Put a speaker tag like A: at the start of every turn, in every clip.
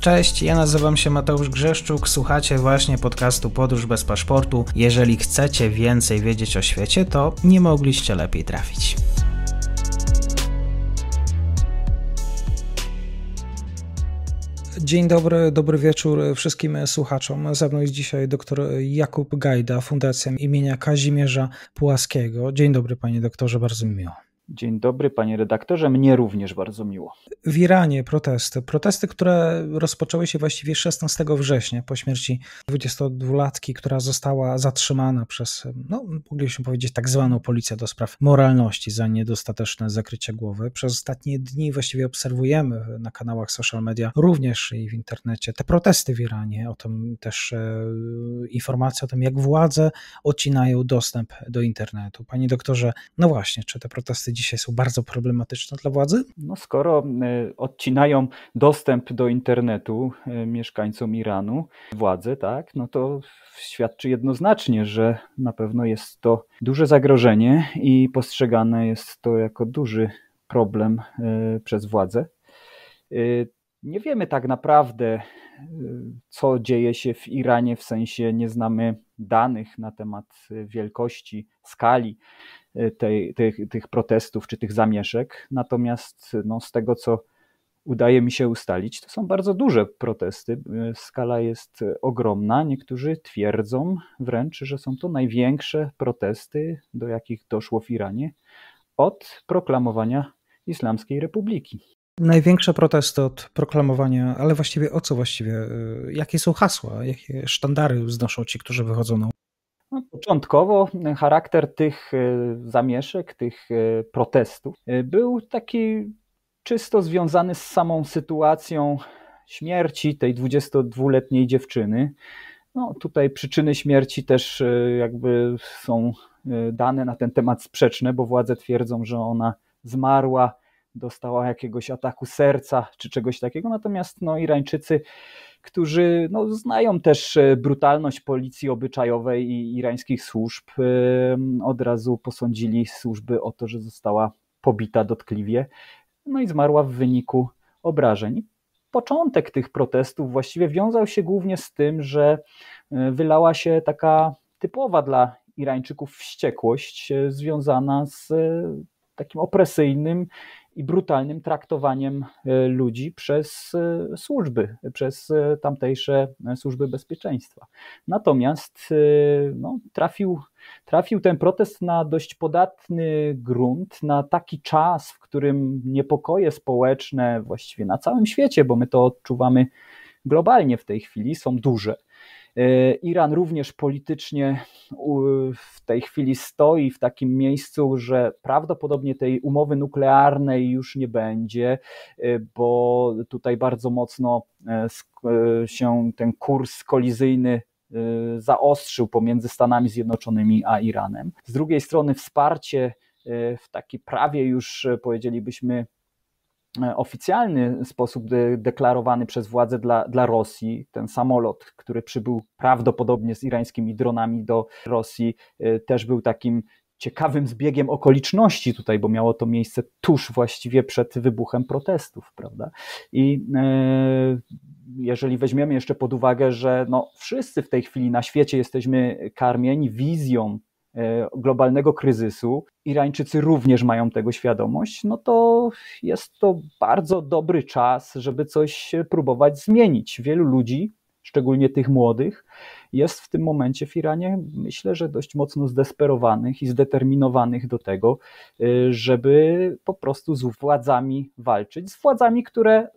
A: Cześć, ja nazywam się Mateusz Grzeszczuk, słuchacie właśnie podcastu Podróż bez paszportu. Jeżeli chcecie więcej wiedzieć o świecie, to nie mogliście lepiej trafić. Dzień dobry, dobry wieczór wszystkim słuchaczom. Ze mną jest dzisiaj dr Jakub Gajda, Fundacja imienia Kazimierza Płaskiego. Dzień dobry panie doktorze, bardzo mi miło.
B: Dzień dobry, panie redaktorze. Mnie również bardzo miło.
A: W Iranie protesty. Protesty, które rozpoczęły się właściwie 16 września po śmierci 22-latki, która została zatrzymana przez, no, moglibyśmy powiedzieć, tak zwaną policję do spraw moralności za niedostateczne zakrycie głowy. Przez ostatnie dni właściwie obserwujemy na kanałach social media, również i w internecie, te protesty w Iranie. O tym też e, informacje o tym, jak władze odcinają dostęp do internetu. Panie doktorze, no właśnie, czy te protesty dzisiaj są bardzo problematyczne dla władzy?
B: No skoro y, odcinają dostęp do internetu y, mieszkańcom Iranu, władze, tak, no to świadczy jednoznacznie, że na pewno jest to duże zagrożenie i postrzegane jest to jako duży problem y, przez władze nie wiemy tak naprawdę, y, co dzieje się w Iranie, w sensie nie znamy danych na temat y, wielkości, skali y, tej, tych, tych protestów czy tych zamieszek. Natomiast no, z tego, co udaje mi się ustalić, to są bardzo duże protesty. Skala jest ogromna. Niektórzy twierdzą wręcz, że są to największe protesty, do jakich doszło w Iranie od proklamowania Islamskiej Republiki.
A: Największe protesty od proklamowania, ale właściwie o co właściwie? Y, jakie są hasła, jakie sztandary wznoszą ci, którzy wychodzą na
B: no, początkowo charakter tych y, zamieszek, tych y, protestów był taki czysto związany z samą sytuacją śmierci tej 22-letniej dziewczyny. No, tutaj przyczyny śmierci też jakby są dane na ten temat sprzeczne, bo władze twierdzą, że ona zmarła dostała jakiegoś ataku serca czy czegoś takiego. Natomiast no, Irańczycy, którzy no, znają też e, brutalność policji obyczajowej i irańskich służb, od razu posądzili służby o to, że została pobita dotkliwie no i zmarła w wyniku obrażeń. Początek tych protestów właściwie wiązał się głównie z tym, że e, wylała się taka typowa dla Irańczyków wściekłość e, związana z takim opresyjnym i brutalnym traktowaniem e, ludzi przez e, służby, przez e, tamtejsze służby bezpieczeństwa. Natomiast no, trafił, trafił ten protest na dość podatny grunt, na taki czas, w którym niepokoje społeczne właściwie na całym świecie, bo my to odczuwamy globalnie w tej chwili, są duże E, Iran również politycznie w tej chwili stoi w takim miejscu, że prawdopodobnie tej umowy nuklearnej już nie będzie, e, bo tutaj bardzo mocno e, się ten kurs kolizyjny zaostrzył pomiędzy Stanami Zjednoczonymi a Iranem. Z drugiej strony wsparcie w taki prawie już powiedzielibyśmy E, oficjalny sposób deklarowany przez władze dla, dla Rosji, ten samolot, który przybył prawdopodobnie z irańskimi dronami do Rosji, e, też był takim ciekawym zbiegiem okoliczności tutaj, bo miało to miejsce tuż właściwie przed wybuchem protestów, prawda? I e, jeżeli weźmiemy jeszcze pod uwagę, że no wszyscy w tej chwili na świecie jesteśmy karmieni wizją E, globalnego kryzysu, Irańczycy również mają tego świadomość, no to jest to bardzo dobry czas, żeby coś próbować zmienić. Wielu ludzi, szczególnie tych młodych, jest w tym momencie w Iranie, myślę, że dość mocno zdesperowanych i zdeterminowanych do tego, e, żeby po prostu z władzami walczyć, z władzami, które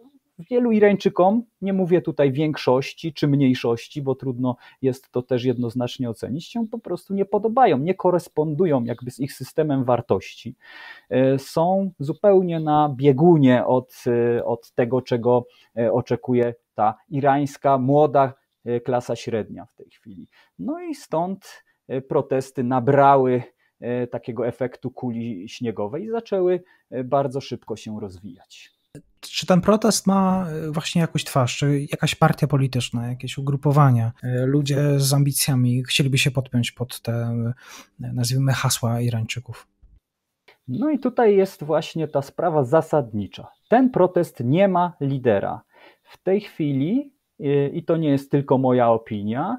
B: wielu Irańczykom, nie mówię tutaj większości czy mniejszości, bo trudno jest to też jednoznacznie ocenić, się po prostu nie podobają, nie korespondują jakby z ich systemem wartości. E, są zupełnie na biegunie od, e, od tego, czego e, oczekuje ta irańska młoda klasa średnia w tej chwili. No i stąd protesty nabrały takiego efektu kuli śniegowej i zaczęły bardzo szybko się rozwijać
A: czy ten protest ma e, właśnie jakąś twarz, czy jakaś partia polityczna, jakieś ugrupowania, e, ludzie z ambicjami chcieliby się podpiąć pod te, e, nazwijmy, hasła Irańczyków?
B: No i tutaj jest właśnie ta sprawa zasadnicza.
A: Ten protest nie
B: ma lidera. W tej chwili i to nie jest tylko moja opinia,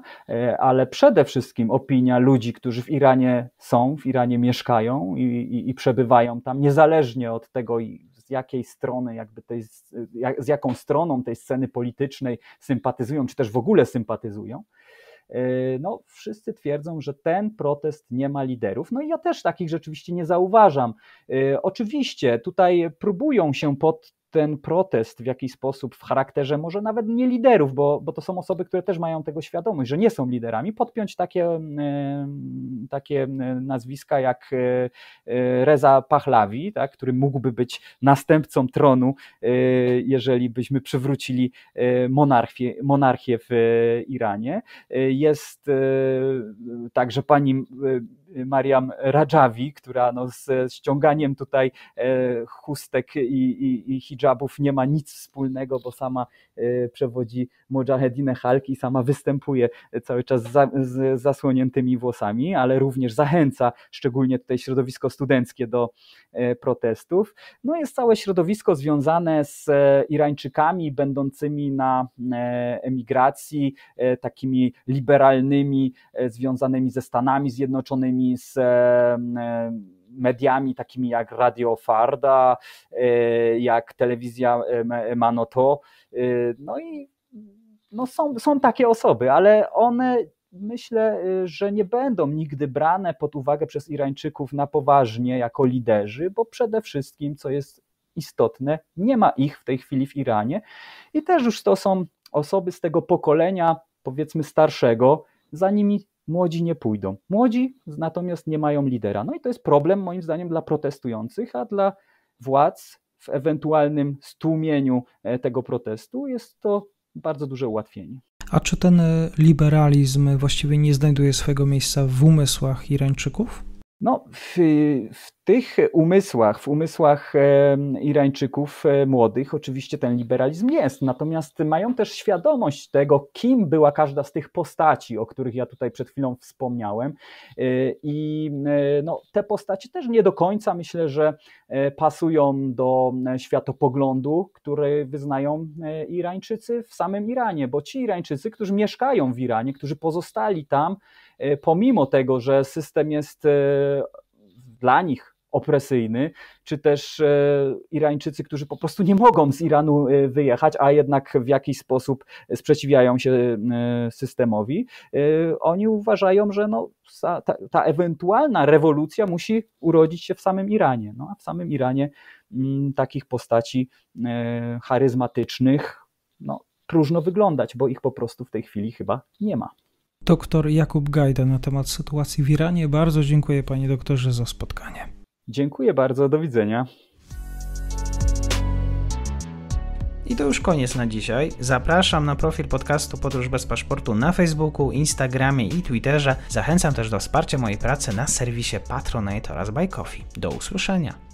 B: ale przede wszystkim opinia ludzi, którzy w Iranie są, w Iranie mieszkają i, i, i przebywają tam, niezależnie od tego, jakiej strony, jakby tej, z jaką stroną tej sceny politycznej sympatyzują, czy też w ogóle sympatyzują e, no, wszyscy twierdzą, że ten protest nie ma liderów. No i ja też takich rzeczywiście nie zauważam. E, oczywiście tutaj próbują się pod ten protest w jakiś sposób w charakterze może nawet nie liderów, bo, bo to są osoby, które też mają tego świadomość, że nie są liderami, podpiąć takie, e, takie e, nazwiska jak e, Reza Pachlawi, tak, który mógłby być następcą tronu, jeżeli byśmy przywrócili monarchię, monarchię w Iranie. Jest także pani Mariam Rajawi, która no z ściąganiem tutaj e, chustek i, i, i hijabów nie ma nic wspólnego, bo sama e, przewodzi Mujahedinę Halki i sama występuje cały czas za, z zasłoniętymi włosami, ale również zachęca szczególnie tutaj środowisko studenckie do e, protestów. No jest całe środowisko związane z Irańczykami będącymi na emigracji, takimi liberalnymi, związanymi ze Stanami Zjednoczonymi, z mediami takimi jak Radio Farda, y, jak telewizja Manoto. Y, no i no są, są takie osoby, ale one myślę, y, że nie będą nigdy brane pod uwagę przez Irańczyków na poważnie jako liderzy, bo przede wszystkim, co jest istotne, nie ma ich w tej chwili w Iranie i też już to są osoby z tego pokolenia, powiedzmy starszego, za nimi młodzi nie pójdą. Młodzi natomiast nie mają lidera. No i to jest problem moim zdaniem dla protestujących, a dla władz w ewentualnym stłumieniu e, tego protestu jest to bardzo duże ułatwienie.
A: A czy ten liberalizm właściwie nie znajduje swojego miejsca w umysłach Irańczyków?
B: No, w, w, tych umysłach, w umysłach e, Irańczyków e, młodych, oczywiście ten liberalizm jest, natomiast mają też świadomość tego, kim była każda z tych postaci, o których ja tutaj przed chwilą wspomniałem. E, I no, te postacie też nie do końca myślę, że pasują do światopoglądu, który wyznają Irańczycy w samym Iranie, bo ci Irańczycy, którzy mieszkają w Iranie, którzy pozostali tam, E, pomimo tego, że system jest e, dla nich opresyjny, czy też e, Irańczycy, którzy po prostu nie mogą z Iranu wyjechać, a jednak w jakiś sposób sprzeciwiają się systemowi, oni uważają, że no, ta, ta ewentualna rewolucja musi urodzić się w samym Iranie. No, a w samym Iranie mm, takich postaci charyzmatycznych no, próżno wyglądać, bo ich po prostu w tej chwili chyba
A: nie ma dr Jakub Gajda na temat sytuacji w Iranie. Bardzo dziękuję panie doktorze za spotkanie. Dziękuję bardzo, do widzenia. I to już koniec na dzisiaj. Zapraszam na profil podcastu Podróż bez paszportu na Facebooku, Instagramie i Twitterze. Zachęcam też do wsparcia mojej pracy na serwisie Patronite oraz Buy Coffee. Do usłyszenia.